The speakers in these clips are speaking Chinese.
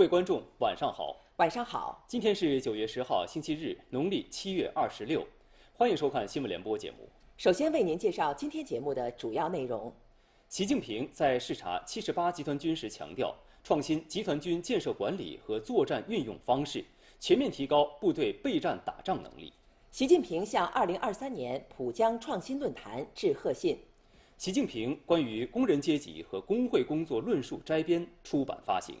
各位观众，晚上好。晚上好。今天是九月十号，星期日，农历七月二十六。欢迎收看新闻联播节目。首先为您介绍今天节目的主要内容。习近平在视察七十八集团军时强调，创新集团军建设管理和作战运用方式，全面提高部队备战打仗能力。习近平向二零二三年浦江创新论坛致贺信。习近平关于工人阶级和工会工作论述摘编出版发行。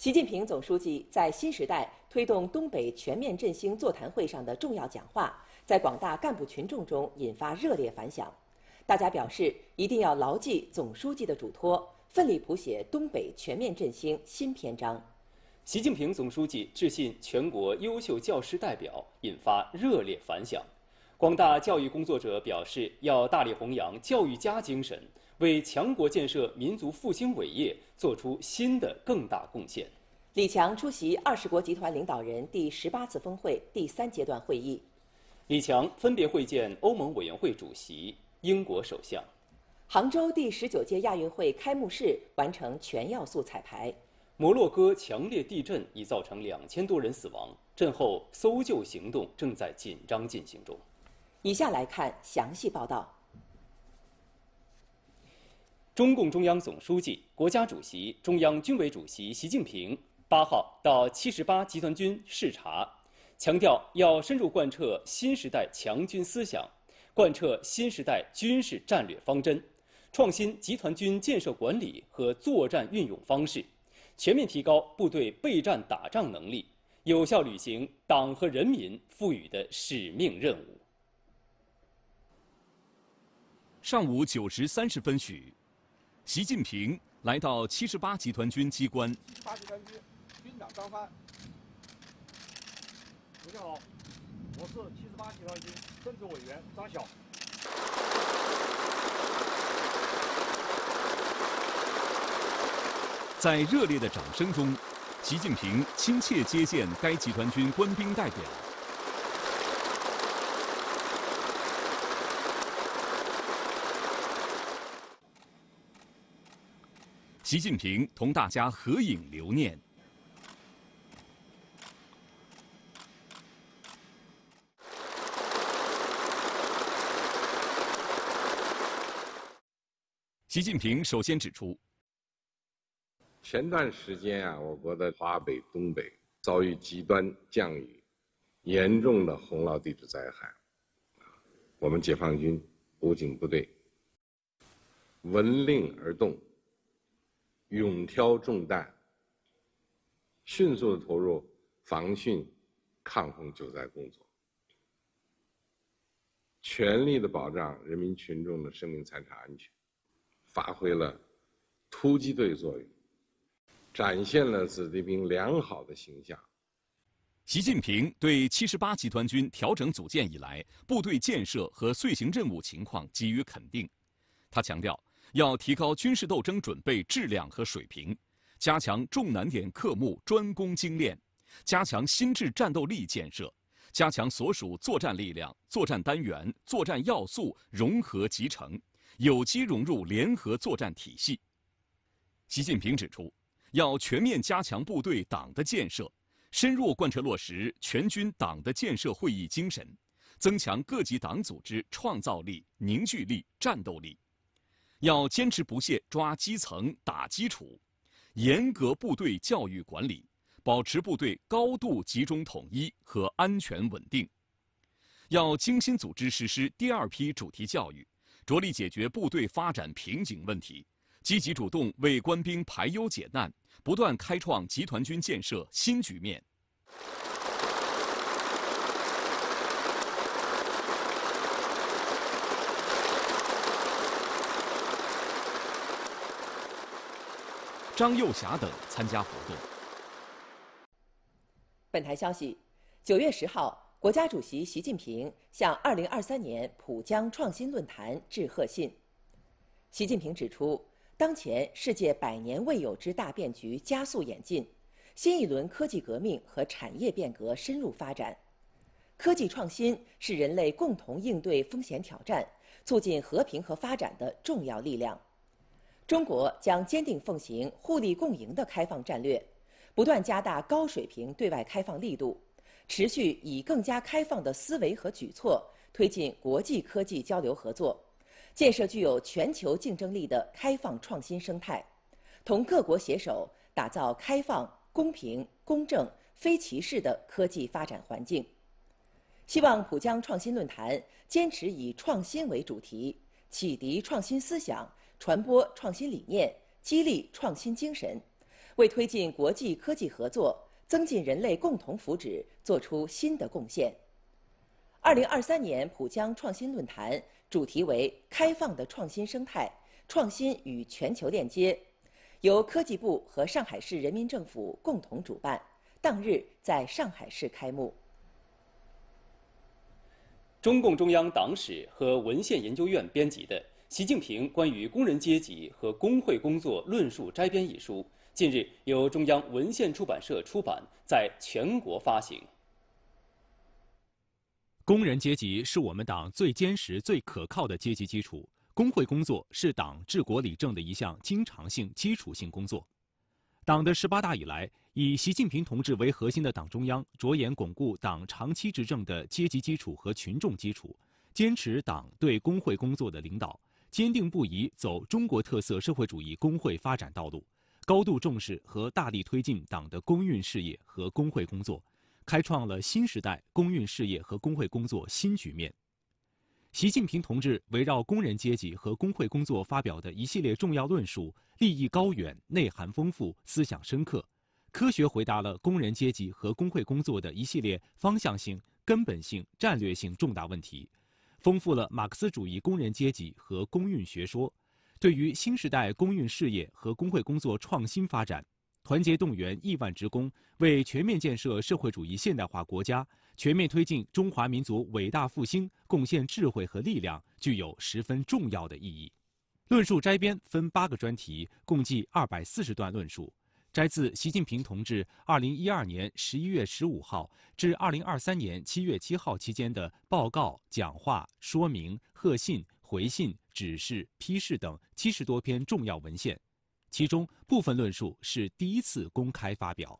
习近平总书记在新时代推动东北全面振兴座谈会上的重要讲话，在广大干部群众中引发热烈反响，大家表示一定要牢记总书记的嘱托，奋力谱写东北全面振兴新篇章。习近平总书记致信全国优秀教师代表，引发热烈反响，广大教育工作者表示要大力弘扬教育家精神，为强国建设、民族复兴伟业做出新的更大贡献。李强出席二十国集团领导人第十八次峰会第三阶段会议。李强分别会见欧盟委员会主席、英国首相。杭州第十九届亚运会开幕式完成全要素彩排。摩洛哥强烈地震已造成两千多人死亡，震后搜救行动正在紧张进行中。以下来看详细报道。中共中央总书记、国家主席、中央军委主席习近平。八号到七十八集团军视察，强调要深入贯彻新时代强军思想，贯彻新时代军事战略方针，创新集团军建设管理和作战运用方式，全面提高部队备战打仗能力，有效履行党和人民赋予的使命任务。上午九时三十分许，习近平来到七十八集团军机关。军长张帆，大家好，我是七十八集团军政治委员张晓。在热烈的掌声中，习近平亲切接见该集团军官兵代表。习近平同大家合影留念。习近平首先指出，前段时间啊，我国的华北、东北遭遇极端降雨，严重的洪涝地质灾害。我们解放军、武警部队闻令而动，勇挑重担，迅速的投入防汛、抗洪救灾工作，全力的保障人民群众的生命财产安全。发挥了突击队作用，展现了子弟兵良好的形象。习近平对七十八集团军调整组建以来部队建设和遂行任务情况给予肯定。他强调，要提高军事斗争准备质量和水平，加强重难点科目专攻精练，加强新智战斗力建设，加强所属作战力量、作战单元、作战要素融合集成。有机融入联合作战体系。习近平指出，要全面加强部队党的建设，深入贯彻落实全军党的建设会议精神，增强各级党组织创造力、凝聚力、战斗力。要坚持不懈抓基层打基础，严格部队教育管理，保持部队高度集中统一和安全稳定。要精心组织实施第二批主题教育。着力解决部队发展瓶颈问题，积极主动为官兵排忧解难，不断开创集团军建设新局面。张幼霞等参加活动。本台消息：九月十号。国家主席习近平向2023年浦江创新论坛致贺信。习近平指出，当前世界百年未有之大变局加速演进，新一轮科技革命和产业变革深入发展，科技创新是人类共同应对风险挑战、促进和平和发展的重要力量。中国将坚定奉行互利共赢的开放战略，不断加大高水平对外开放力度。持续以更加开放的思维和举措推进国际科技交流合作，建设具有全球竞争力的开放创新生态，同各国携手打造开放、公平、公正、非歧视的科技发展环境。希望浦江创新论坛坚持以创新为主题，启迪创新思想，传播创新理念，激励创新精神，为推进国际科技合作。增进人类共同福祉，做出新的贡献。二零二三年浦江创新论坛主题为“开放的创新生态，创新与全球链接”，由科技部和上海市人民政府共同主办，当日在上海市开幕。中共中央党史和文献研究院编辑的《习近平关于工人阶级和工会工作论述摘编》一书。近日由中央文献出版社出版，在全国发行。工人阶级是我们党最坚实、最可靠的阶级基础。工会工作是党治国理政的一项经常性、基础性工作。党的十八大以来，以习近平同志为核心的党中央着眼巩固党长期执政的阶级基础和群众基础，坚持党对工会工作的领导，坚定不移走中国特色社会主义工会发展道路。高度重视和大力推进党的工运事业和工会工作，开创了新时代工运事业和工会工作新局面。习近平同志围绕工人阶级和工会工作发表的一系列重要论述，立意高远、内涵丰富、思想深刻，科学回答了工人阶级和工会工作的一系列方向性、根本性、战略性重大问题，丰富了马克思主义工人阶级和工运学说。对于新时代工运事业和工会工作创新发展，团结动员亿万职工为全面建设社会主义现代化国家、全面推进中华民族伟大复兴贡献智慧和力量，具有十分重要的意义。论述摘编分八个专题，共计二百四十段论述，摘自习近平同志二零一二年十一月十五号至二零二三年七月七号期间的报告、讲话、说明、贺信、回信。指示批示等七十多篇重要文献，其中部分论述是第一次公开发表。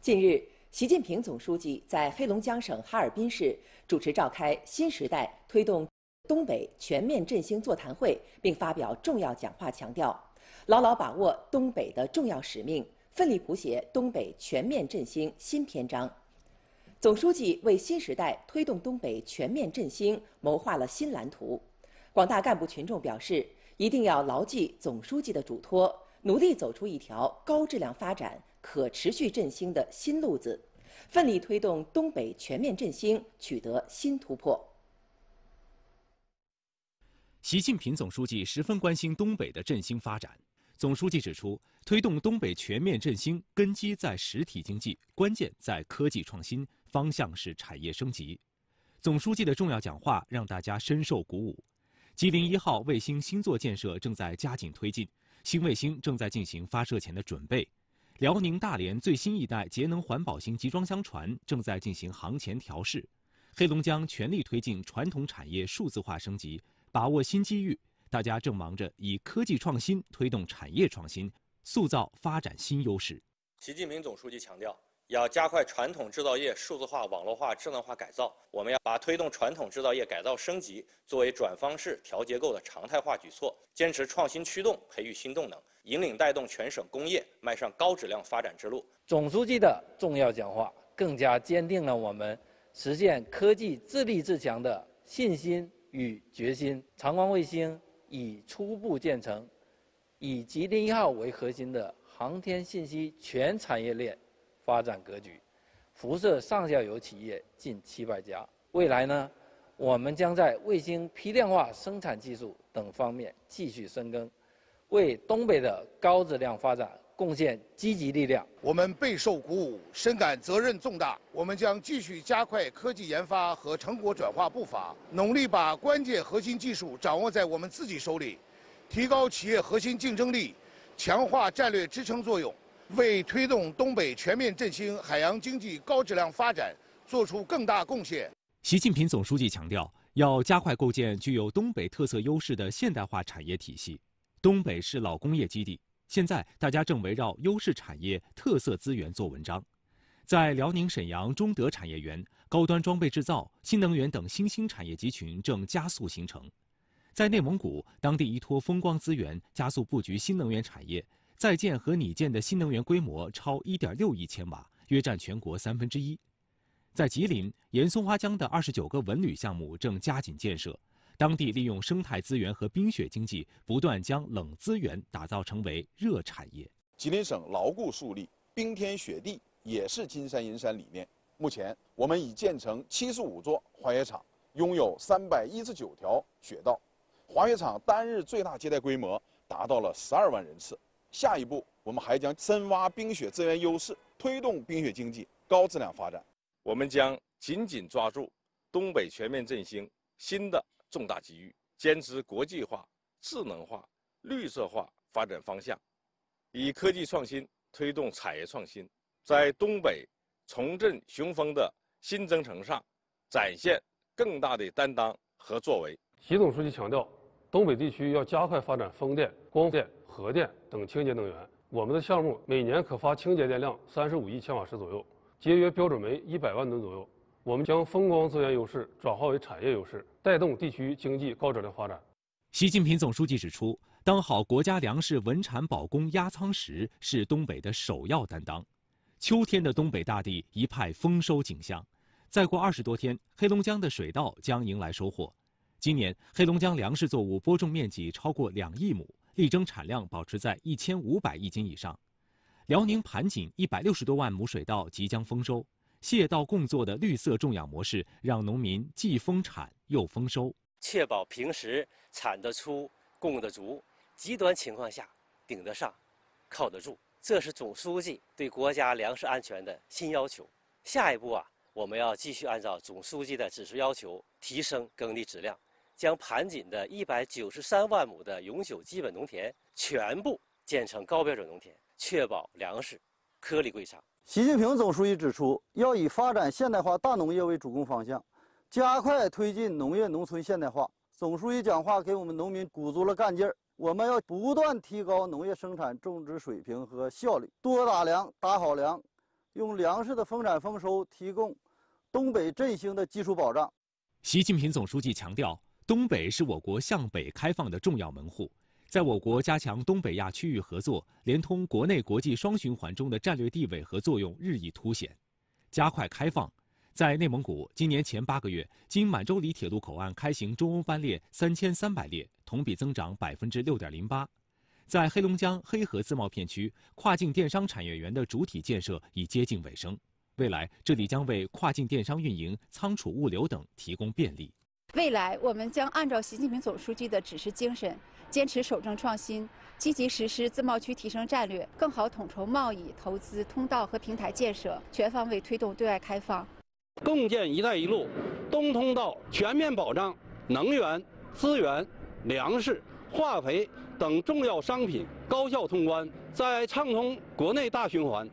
近日，习近平总书记在黑龙江省哈尔滨市主持召开新时代推动东北全面振兴座谈会，并发表重要讲话，强调牢牢把握东北的重要使命，奋力谱写东北全面振兴新篇章。总书记为新时代推动东北全面振兴谋划了新蓝图，广大干部群众表示一定要牢记总书记的嘱托，努力走出一条高质量发展、可持续振兴的新路子，奋力推动东北全面振兴取得新突破。习近平总书记十分关心东北的振兴发展，总书记指出，推动东北全面振兴，根基在实体经济，关键在科技创新。方向是产业升级。总书记的重要讲话让大家深受鼓舞。吉林一号卫星星座建设正在加紧推进，新卫星正在进行发射前的准备。辽宁大连最新一代节能环保型集装箱船正在进行航前调试。黑龙江全力推进传统产业数字化升级，把握新机遇。大家正忙着以科技创新推动产业创新，塑造发展新优势。习近平总书记强调。要加快传统制造业数字化、网络化、智能化改造。我们要把推动传统制造业改造升级作为转方式、调结构的常态化举措，坚持创新驱动，培育新动能，引领带动全省工业迈上高质量发展之路。总书记的重要讲话更加坚定了我们实现科技自立自强的信心与决心。长光卫星已初步建成，以吉林一号为核心的航天信息全产业链。发展格局，辐射上下游企业近七百家。未来呢，我们将在卫星批量化生产技术等方面继续深耕，为东北的高质量发展贡献积极力量。我们备受鼓舞，深感责任重大。我们将继续加快科技研发和成果转化步伐，努力把关键核心技术掌握在我们自己手里，提高企业核心竞争力，强化战略支撑作用。为推动东北全面振兴、海洋经济高质量发展做出更大贡献，习近平总书记强调，要加快构建具有东北特色优势的现代化产业体系。东北是老工业基地，现在大家正围绕优势产业、特色资源做文章。在辽宁沈阳中德产业园，高端装备制造、新能源等新兴产业集群正加速形成。在内蒙古，当地依托风光资源，加速布局新能源产业。在建和拟建的新能源规模超一点六亿千瓦，约占全国三分之一。在吉林，沿松花江的二十九个文旅项目正加紧建设，当地利用生态资源和冰雪经济，不断将冷资源打造成为热产业。吉林省牢固树立“冰天雪地也是金山银山”理念，目前我们已建成七十五座滑雪场，拥有三百一十九条雪道，滑雪场单日最大接待规模达到了十二万人次。下一步，我们还将深挖冰雪资源优势，推动冰雪经济高质量发展。我们将紧紧抓住东北全面振兴新的重大机遇，坚持国际化、智能化、绿色化发展方向，以科技创新推动产业创新，在东北重振雄风的新征程上展现更大的担当和作为。习总书记强调，东北地区要加快发展风电、光电。核电等清洁能源，我们的项目每年可发清洁电量三十五亿千瓦时左右，节约标准煤一百万吨左右。我们将风光资源优势转化为产业优势，带动地区经济高质量发展。习近平总书记指出，当好国家粮食稳产保供压舱石是东北的首要担当。秋天的东北大地一派丰收景象，再过二十多天，黑龙江的水稻将迎来收获。今年黑龙江粮食作物播种面积超过两亿亩。力争产量保持在一千五百亿斤以上。辽宁盘锦一百六十多万亩水稻即将丰收，蟹稻共作的绿色种养模式让农民既丰产又丰收。确保平时产得出、供得足，极端情况下顶得上、靠得住，这是总书记对国家粮食安全的新要求。下一步啊，我们要继续按照总书记的指示要求，提升耕地质量。将盘锦的一百九十三万亩的永久基本农田全部建成高标准农田，确保粮食颗粒归仓。习近平总书记指出，要以发展现代化大农业为主攻方向，加快推进农业农村现代化。总书记讲话给我们农民鼓足了干劲儿。我们要不断提高农业生产种植水平和效率，多打粮、打好粮，用粮食的丰产丰收提供东北振兴的基础保障。习近平总书记强调。东北是我国向北开放的重要门户，在我国加强东北亚区域合作、连通国内国际双循环中的战略地位和作用日益凸显。加快开放，在内蒙古，今年前八个月，经满洲里铁路口岸开行中欧班列三千三百列，同比增长百分之六点零八。在黑龙江黑河自贸片区，跨境电商产业园的主体建设已接近尾声，未来这里将为跨境电商运营、仓储物流等提供便利。未来，我们将按照习近平总书记的指示精神，坚持守正创新，积极实施自贸区提升战略，更好统筹贸易、投资通道和平台建设，全方位推动对外开放。共建“一带一路”东通道全面保障能源、资源、粮食、化肥等重要商品高效通关，在畅通国内大循环、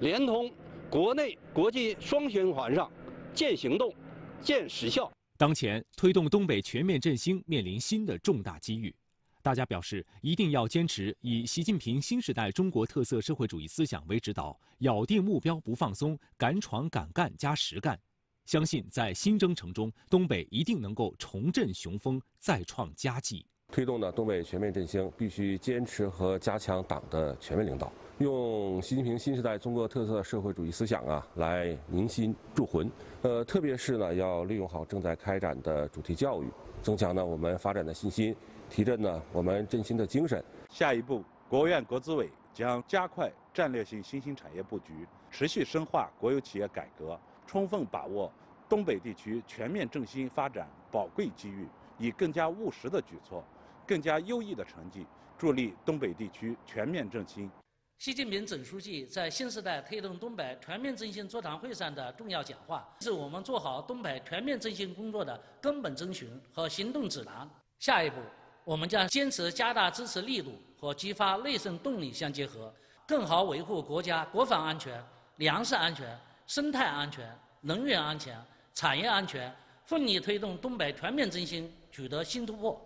联通国内国际双循环上见行动、见实效。当前推动东北全面振兴面临新的重大机遇，大家表示一定要坚持以习近平新时代中国特色社会主义思想为指导，咬定目标不放松，敢闯敢干加实干，相信在新征程中，东北一定能够重振雄风，再创佳绩。推动呢东北全面振兴，必须坚持和加强党的全面领导，用习近平新时代中国特色社会主义思想啊来凝心铸魂。呃，特别是呢要利用好正在开展的主题教育，增强呢我们发展的信心，提振呢我们振兴的精神。下一步，国务院国资委将加快战略性新兴产业布局，持续深化国有企业改革，充分把握东北地区全面振兴发展宝贵机遇，以更加务实的举措。更加优异的成绩，助力东北地区全面振兴。习近平总书记在新时代推动东北全面振兴座谈会上的重要讲话，是我们做好东北全面振兴工作的根本遵循和行动指南。下一步，我们将坚持加大支持力度和激发内生动力相结合，更好维护国家国防安全、粮食安全、生态安全、能源安全、产业安全，奋力推动东北全面振兴取得新突破。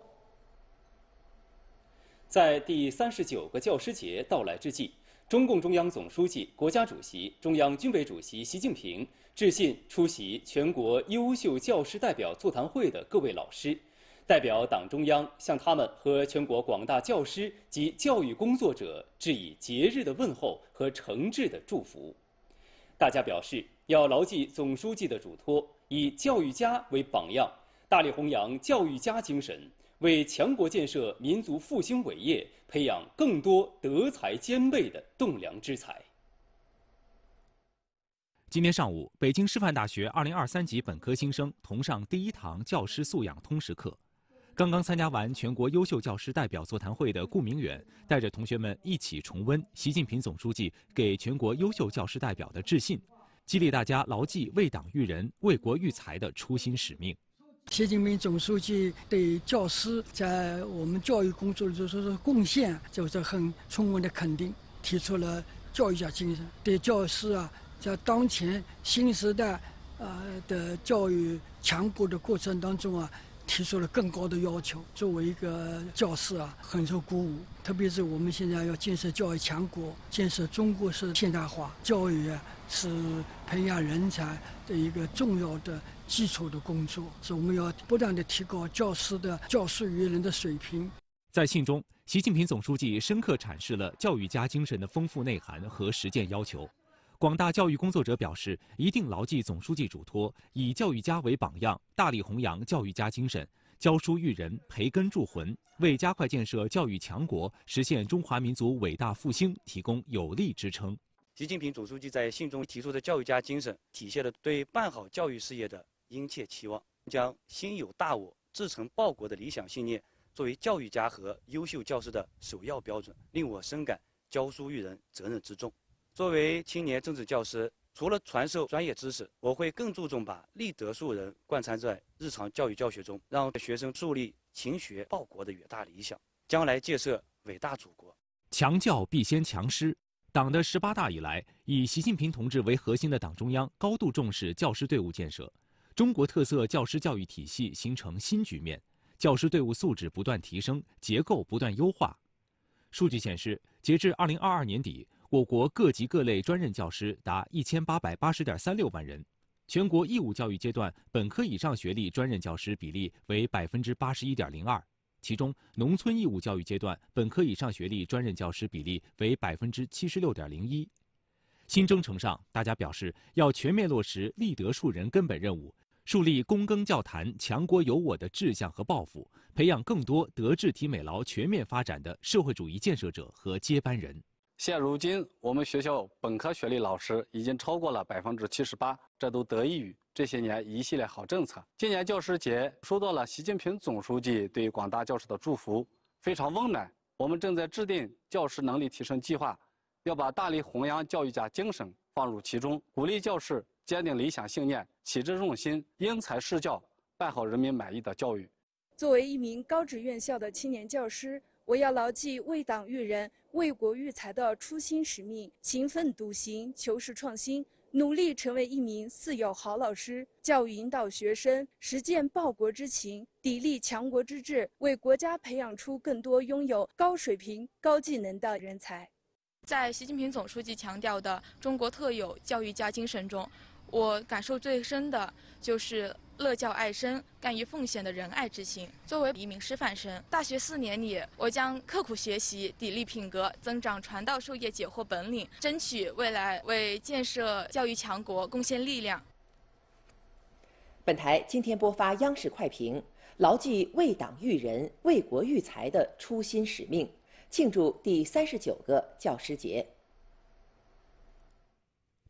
在第三十九个教师节到来之际，中共中央总书记、国家主席、中央军委主席习近平致信出席全国优秀教师代表座谈会的各位老师，代表党中央向他们和全国广大教师及教育工作者致以节日的问候和诚挚的祝福。大家表示，要牢记总书记的嘱托，以教育家为榜样，大力弘扬教育家精神。为强国建设、民族复兴伟业培养更多德才兼备的栋梁之才。今天上午，北京师范大学2023级本科新生同上第一堂教师素养通识课。刚刚参加完全国优秀教师代表座谈会的顾明远，带着同学们一起重温习近平总书记给全国优秀教师代表的致信，激励大家牢记为党育人、为国育才的初心使命。习近平总书记对教师在我们教育工作就是的贡献，就是很充分的肯定，提出了教育家精神，对教师啊，在当前新时代啊的教育强国的过程当中啊。提出了更高的要求，作为一个教师啊，很受鼓舞。特别是我们现在要建设教育强国，建设中国式现代化，教育是培养人才的一个重要的基础的工作，所以我们要不断的提高教师的教师育人的水平。在信中，习近平总书记深刻阐释了教育家精神的丰富内涵和实践要求。广大教育工作者表示，一定牢记总书记嘱托，以教育家为榜样，大力弘扬教育家精神，教书育人、培根铸魂，为加快建设教育强国、实现中华民族伟大复兴提供有力支撑。习近平总书记在信中提出的教育家精神，体现了对办好教育事业的殷切期望，将心有大我、至诚报国的理想信念作为教育家和优秀教师的首要标准，令我深感教书育人责任之重。作为青年政治教师，除了传授专业知识，我会更注重把立德树人贯穿在日常教育教学中，让学生树立勤学报国的远大理想，将来建设伟大祖国。强教必先强师。党的十八大以来，以习近平同志为核心的党中央高度重视教师队伍建设，中国特色教师教育体系形成新局面，教师队伍素质不断提升，结构不断优化。数据显示，截至二零二二年底。我国各级各类专任教师达一千八百八十点三六万人，全国义务教育阶段本科以上学历专任教师比例为百分之八十一点零二，其中农村义务教育阶段本科以上学历专任教师比例为百分之七十六点零一。新征程上，大家表示要全面落实立德树人根本任务，树立躬耕教坛、强国有我的志向和抱负，培养更多德智体美劳全面发展的社会主义建设者和接班人。现如今，我们学校本科学历老师已经超过了百分之七十八，这都得益于这些年一系列好政策。今年教师节，收到了习近平总书记对广大教师的祝福，非常温暖。我们正在制定教师能力提升计划，要把大力弘扬教育家精神放入其中，鼓励教师坚定理想信念，启智润心，因材施教，办好人民满意的教育。作为一名高职院校的青年教师。我要牢记为党育人、为国育才的初心使命，勤奋笃行、求实创新，努力成为一名四有好老师，教育引导学生实践报国之情、砥砺强国之志，为国家培养出更多拥有高水平、高技能的人才。在习近平总书记强调的中国特有教育家精神中，我感受最深的就是。乐教爱生、甘于奉献的仁爱之心。作为一名师范生，大学四年里，我将刻苦学习、砥砺品格，增长传道授业解惑本领，争取未来为建设教育强国贡献力量。本台今天播发央视快评，牢记为党育人、为国育才的初心使命，庆祝第三十九个教师节。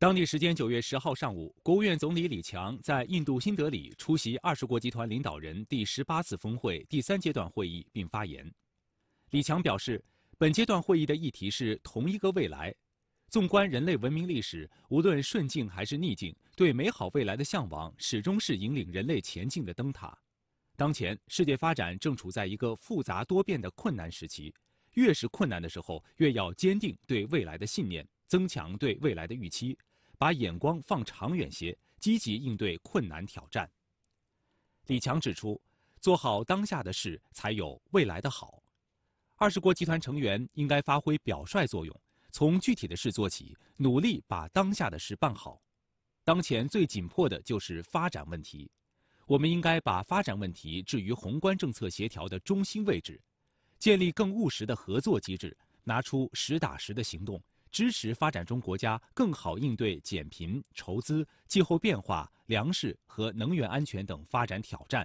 当地时间九月十号上午，国务院总理李强在印度新德里出席二十国集团领导人第十八次峰会第三阶段会议并发言。李强表示，本阶段会议的议题是同一个未来。纵观人类文明历史，无论顺境还是逆境，对美好未来的向往始终是引领人类前进的灯塔。当前，世界发展正处在一个复杂多变的困难时期，越是困难的时候，越要坚定对未来的信念，增强对未来的预期。把眼光放长远些，积极应对困难挑战。李强指出，做好当下的事，才有未来的好。二十国集团成员应该发挥表率作用，从具体的事做起，努力把当下的事办好。当前最紧迫的就是发展问题，我们应该把发展问题置于宏观政策协调的中心位置，建立更务实的合作机制，拿出实打实的行动。支持发展中国家更好应对减贫、筹资、气候变化、粮食和能源安全等发展挑战，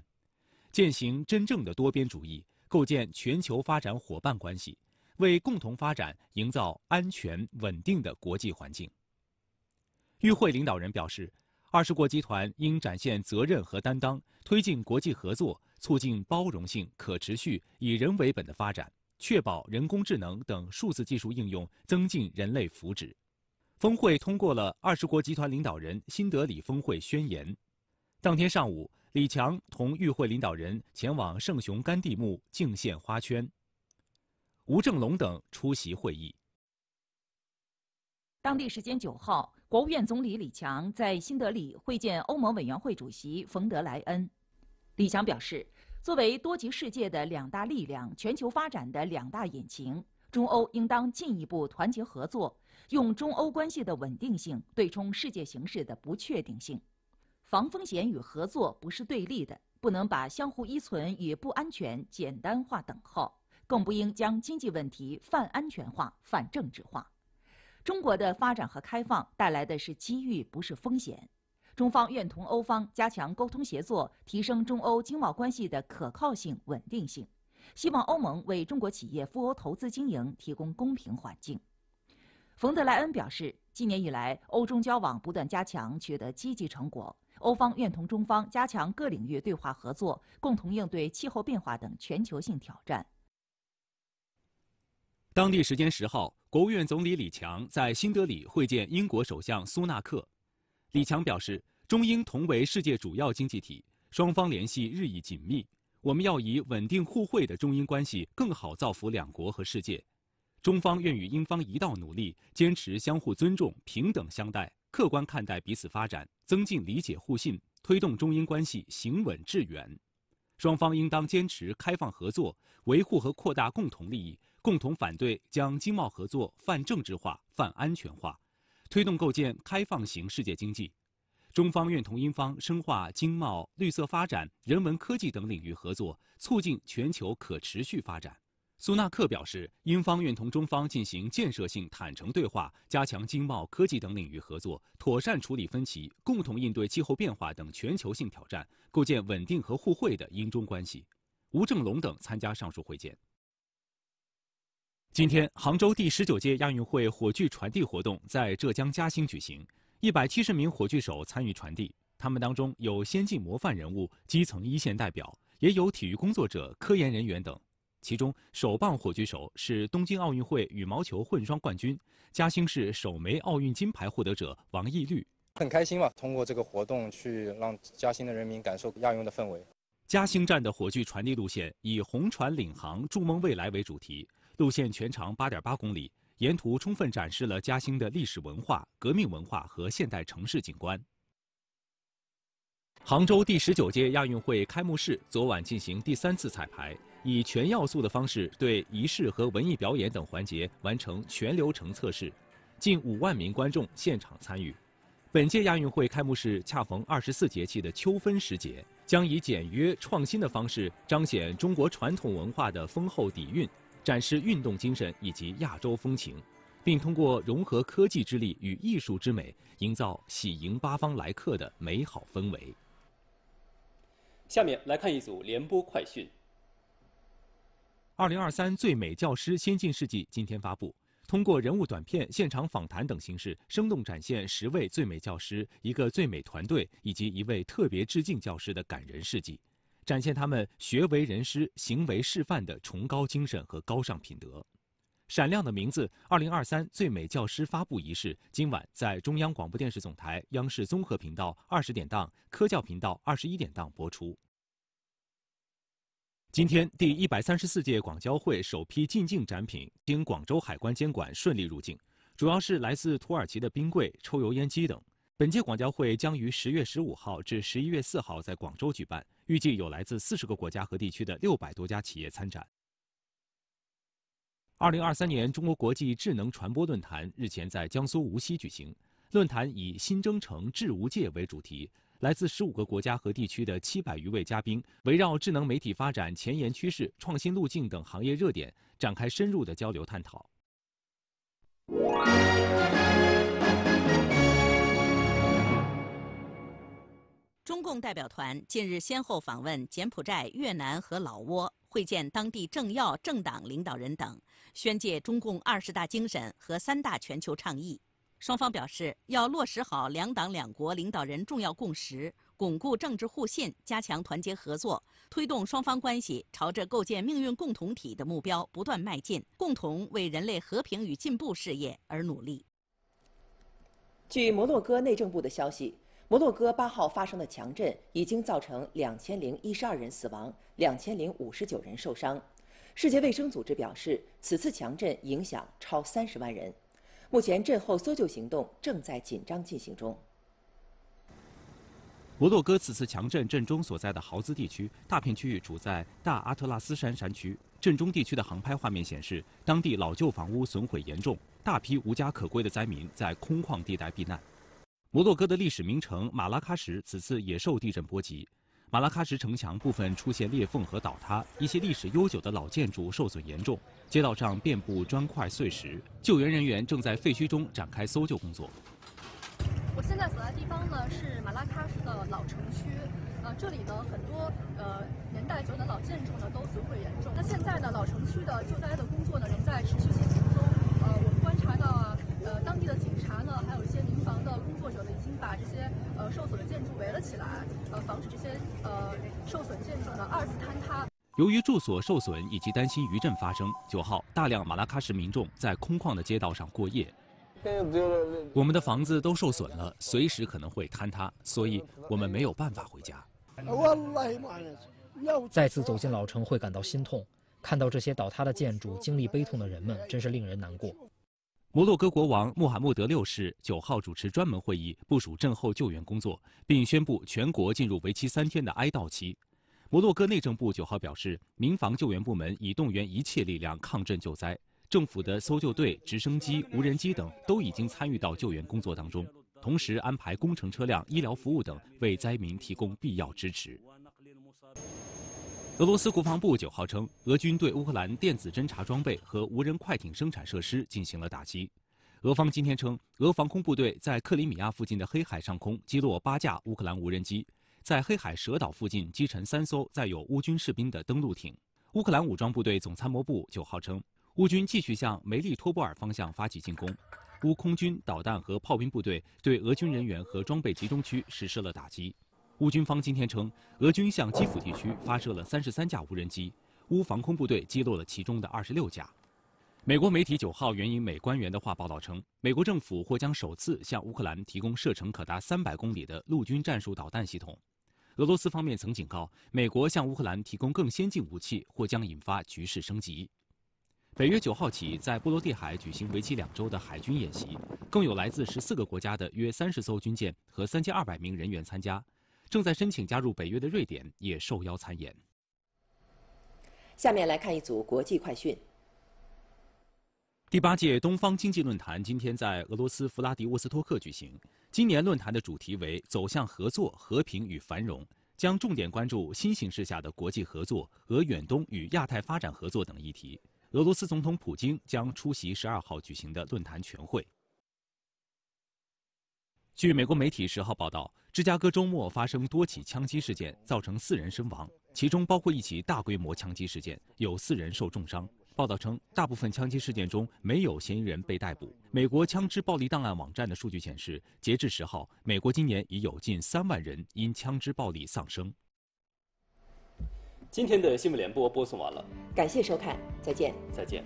践行真正的多边主义，构建全球发展伙伴关系，为共同发展营造安全稳定的国际环境。与会领导人表示，二十国集团应展现责任和担当，推进国际合作，促进包容性、可持续、以人为本的发展。确保人工智能等数字技术应用增进人类福祉。峰会通过了二十国集团领导人新德里峰会宣言。当天上午，李强同与会领导人前往圣雄甘地墓敬献花圈。吴正龙等出席会议。当地时间九号，国务院总理李强在新德里会见欧盟委员会主席冯德莱恩。李强表示。作为多极世界的两大力量、全球发展的两大引擎，中欧应当进一步团结合作，用中欧关系的稳定性对冲世界形势的不确定性。防风险与合作不是对立的，不能把相互依存与不安全简单化等号，更不应将经济问题泛安全化、泛政治化。中国的发展和开放带来的是机遇，不是风险。中方愿同欧方加强沟通协作，提升中欧经贸关系的可靠性、稳定性。希望欧盟为中国企业赴欧投资经营提供公平环境。冯德莱恩表示，今年以来，欧中交往不断加强，取得积极成果。欧方愿同中方加强各领域对话合作，共同应对气候变化等全球性挑战。当地时间十号，国务院总理李强在新德里会见英国首相苏纳克。李强表示，中英同为世界主要经济体，双方联系日益紧密。我们要以稳定互惠的中英关系更好造福两国和世界。中方愿与英方一道努力，坚持相互尊重、平等相待，客观看待彼此发展，增进理解互信，推动中英关系行稳致远。双方应当坚持开放合作，维护和扩大共同利益，共同反对将经贸合作泛政治化、泛安全化。推动构建开放型世界经济，中方愿同英方深化经贸、绿色发展、人文、科技等领域合作，促进全球可持续发展。苏纳克表示，英方愿同中方进行建设性、坦诚对话，加强经贸、科技等领域合作，妥善处理分歧，共同应对气候变化等全球性挑战，构建稳定和互惠的英中关系。吴正龙等参加上述会见。今天，杭州第十九届亚运会火炬传递活动在浙江嘉兴举行。一百七十名火炬手参与传递，他们当中有先进模范人物、基层一线代表，也有体育工作者、科研人员等。其中，首棒火炬手是东京奥运会羽毛球混双冠军、嘉兴市首枚奥运金牌获得者王懿律。很开心嘛，通过这个活动去让嘉兴的人民感受亚运的氛围。嘉兴站的火炬传递路线以“红船领航，筑梦未来”为主题。路线全长八点八公里，沿途充分展示了嘉兴的历史文化、革命文化和现代城市景观。杭州第十九届亚运会开幕式昨晚进行第三次彩排，以全要素的方式对仪式和文艺表演等环节完成全流程测试，近五万名观众现场参与。本届亚运会开幕式恰逢二十四节气的秋分时节，将以简约创新的方式彰显中国传统文化的丰厚底蕴。展示运动精神以及亚洲风情，并通过融合科技之力与艺术之美，营造喜迎八方来客的美好氛围。下面来看一组联播快讯。二零二三最美教师先进事迹今天发布，通过人物短片、现场访谈等形式，生动展现十位最美教师、一个最美团队以及一位特别致敬教师的感人事迹。展现他们学为人师、行为示范的崇高精神和高尚品德。闪亮的名字——二零二三最美教师发布仪式今晚在中央广播电视总台央视综合频道二十点档、科教频道二十一点档播出。今天，第一百三十四届广交会首批进境展品经广州海关监管顺利入境，主要是来自土耳其的冰柜、抽油烟机等。本届广交会将于十月十五号至十一月四号在广州举办。预计有来自四十个国家和地区的六百多家企业参展。二零二三年中国国际智能传播论坛日前在江苏无锡举行，论坛以“新征程，智无界”为主题，来自十五个国家和地区的七百余位嘉宾围绕智能媒体发展前沿趋势、创新路径等行业热点展开深入的交流探讨。中共代表团近日先后访问柬埔寨、越南和老挝，会见当地政要、政党领导人等，宣介中共二十大精神和三大全球倡议。双方表示，要落实好两党两国领导人重要共识，巩固政治互信，加强团结合作，推动双方关系朝着构建命运共同体的目标不断迈进，共同为人类和平与进步事业而努力。据摩洛哥内政部的消息。摩洛哥八号发生的强震已经造成两千零一十二人死亡，两千零五十九人受伤。世界卫生组织表示，此次强震影响超三十万人。目前，震后搜救行动正在紧张进行中。摩洛哥此次强震震中所在的豪兹地区，大片区域处在大阿特拉斯山山区。震中地区的航拍画面显示，当地老旧房屋损毁严重，大批无家可归的灾民在空旷地带避难。摩洛哥的历史名城马拉喀什此次也受地震波及，马拉喀什城墙部分出现裂缝和倒塌，一些历史悠久的老建筑受损严重，街道上遍布砖块碎石，救援人员正在废墟中展开搜救工作。我现在所在地方呢是马拉喀什的老城区，呃，这里呢很多呃年代久的老建筑呢都损毁严重，那现在呢老城区的救灾的工作呢仍在持续进行中，呃，我们观察到。呃，当地的警察呢，还有一些民房的工作者呢，已经把这些呃受损的建筑围了起来，呃，防止这些呃受损建筑呢二次坍塌。由于住所受损以及担心余震发生，九号大量马拉喀什民众在空旷的街道上过夜。我们的房子都受损了，随时可能会坍塌，所以我们没有办法回家。再次走进老城会感到心痛，看到这些倒塌的建筑，经历悲痛的人们真是令人难过。摩洛哥国王穆罕默德六世九号主持专门会议，部署震后救援工作，并宣布全国进入为期三天的哀悼期。摩洛哥内政部九号表示，民防救援部门已动员一切力量抗震救灾，政府的搜救队、直升机、无人机等都已经参与到救援工作当中，同时安排工程车辆、医疗服务等为灾民提供必要支持。俄罗斯国防部九号称，俄军对乌克兰电子侦察装备和无人快艇生产设施进行了打击。俄方今天称，俄防空部队在克里米亚附近的黑海上空击落八架乌克兰无人机，在黑海蛇岛附近击沉三艘载有乌军士兵的登陆艇。乌克兰武装部队总参谋部九号称，乌军继续向梅利托波尔方向发起进攻，乌空军、导弹和炮兵部队对俄军人员和装备集中区实施了打击。乌军方今天称，俄军向基辅地区发射了三十三架无人机，乌防空部队击落了其中的二十六架。美国媒体九号援引美官员的话报道称，美国政府或将首次向乌克兰提供射程可达三百公里的陆军战术导弹系统。俄罗斯方面曾警告，美国向乌克兰提供更先进武器或将引发局势升级。北约九号起在波罗的海举行为期两周的海军演习，更有来自十四个国家的约三十艘军舰和三千二百名人员参加。正在申请加入北约的瑞典也受邀参演。下面来看一组国际快讯。第八届东方经济论坛今天在俄罗斯弗拉迪沃斯托克举行，今年论坛的主题为“走向合作、和平与繁荣”，将重点关注新形势下的国际合作、俄远东与亚太发展合作等议题。俄罗斯总统普京将出席十二号举行的论坛全会。据美国媒体十号报道，芝加哥周末发生多起枪击事件，造成四人身亡，其中包括一起大规模枪击事件，有四人受重伤。报道称，大部分枪击事件中没有嫌疑人被逮捕。美国枪支暴力档案网站的数据显示，截至十号，美国今年已有近三万人因枪支暴力丧生。今天的新闻联播播送完了，感谢收看，再见，再见。